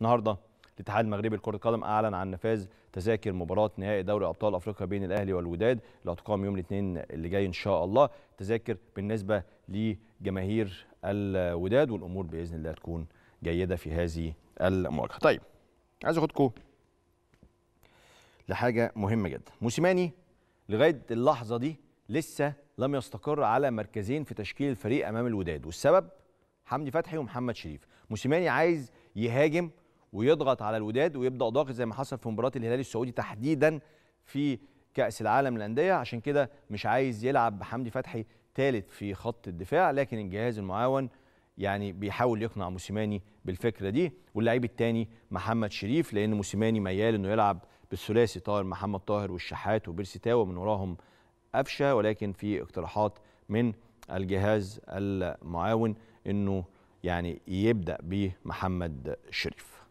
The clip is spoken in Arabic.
النهارده الاتحاد المغربي لكره القدم اعلن عن نفاذ تذاكر مباراه نهائي دوري ابطال افريقيا بين الاهلي والوداد اللي هتقام يوم الاثنين اللي جاي ان شاء الله تذاكر بالنسبه لجماهير الوداد والامور باذن الله تكون جيده في هذه المواجهه طيب عايز اخدكم لحاجه مهمه جدا موسيماني لغايه اللحظه دي لسه لم يستقر على مركزين في تشكيل الفريق امام الوداد والسبب حمدي فتحي ومحمد شريف موسيماني عايز يهاجم ويضغط على الوداد ويبدا ضاغط زي ما حصل في مباراه الهلال السعودي تحديدا في كاس العالم للانديه عشان كده مش عايز يلعب بحمدي فتحي ثالث في خط الدفاع لكن الجهاز المعاون يعني بيحاول يقنع موسيماني بالفكره دي واللعيب الثاني محمد شريف لان موسيماني ميال انه يلعب بالثلاثي طاهر محمد طاهر والشحات وبيرسي تاو من وراهم قفشه ولكن في اقتراحات من الجهاز المعاون انه يعني يبدا بمحمد شريف